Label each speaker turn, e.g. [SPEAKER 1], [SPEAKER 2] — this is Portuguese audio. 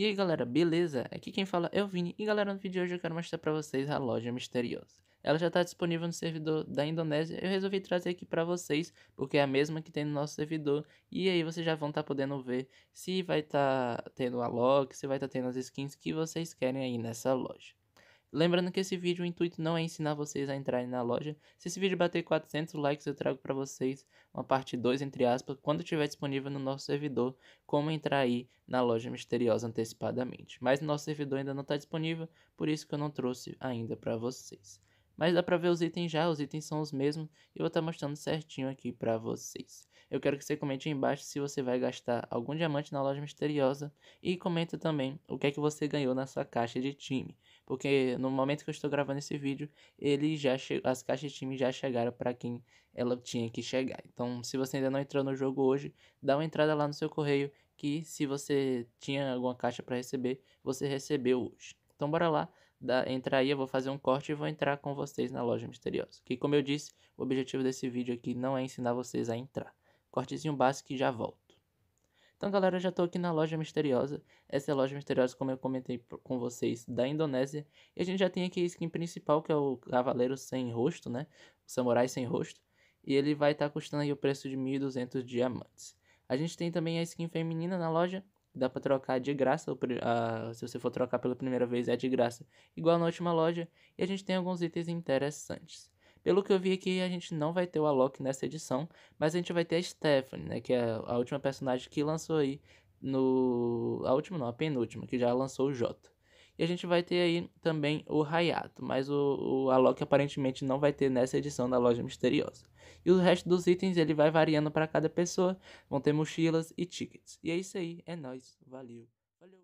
[SPEAKER 1] E aí galera, beleza? Aqui quem fala é o Vini e galera, no vídeo de hoje eu quero mostrar pra vocês a loja misteriosa. Ela já está disponível no servidor da Indonésia, eu resolvi trazer aqui pra vocês, porque é a mesma que tem no nosso servidor, e aí vocês já vão estar tá podendo ver se vai estar tá tendo a log, se vai estar tá tendo as skins que vocês querem aí nessa loja. Lembrando que esse vídeo, o intuito não é ensinar vocês a entrarem na loja. Se esse vídeo bater 400 likes, eu trago para vocês uma parte 2, entre aspas, quando estiver disponível no nosso servidor, como entrar aí na loja misteriosa antecipadamente. Mas nosso servidor ainda não está disponível, por isso que eu não trouxe ainda para vocês. Mas dá pra ver os itens já, os itens são os mesmos. E eu vou estar tá mostrando certinho aqui pra vocês. Eu quero que você comente aí embaixo se você vai gastar algum diamante na loja misteriosa. E comenta também o que é que você ganhou na sua caixa de time. Porque no momento que eu estou gravando esse vídeo, ele já as caixas de time já chegaram para quem ela tinha que chegar. Então, se você ainda não entrou no jogo hoje, dá uma entrada lá no seu correio que se você tinha alguma caixa para receber, você recebeu hoje. Então bora lá, da, entrar aí, eu vou fazer um corte e vou entrar com vocês na loja misteriosa. Que como eu disse, o objetivo desse vídeo aqui não é ensinar vocês a entrar. Cortezinho básico e já volto. Então galera, já estou aqui na loja misteriosa. Essa é a loja misteriosa, como eu comentei com vocês, da Indonésia. E a gente já tem aqui a skin principal, que é o Cavaleiro Sem Rosto, né? O Samurai Sem Rosto. E ele vai estar tá custando aí o preço de 1.200 diamantes. A gente tem também a skin feminina na loja, Dá para trocar de graça, a, se você for trocar pela primeira vez é de graça, igual na última loja, e a gente tem alguns itens interessantes. Pelo que eu vi aqui, a gente não vai ter o Alok nessa edição, mas a gente vai ter a Stephanie, né, que é a última personagem que lançou aí no... a última não, a penúltima, que já lançou o Jota. E a gente vai ter aí também o Hayato, mas o, o Alok aparentemente não vai ter nessa edição da Loja Misteriosa. E o resto dos itens ele vai variando para cada pessoa, vão ter mochilas e tickets. E é isso aí, é nóis, valeu. valeu.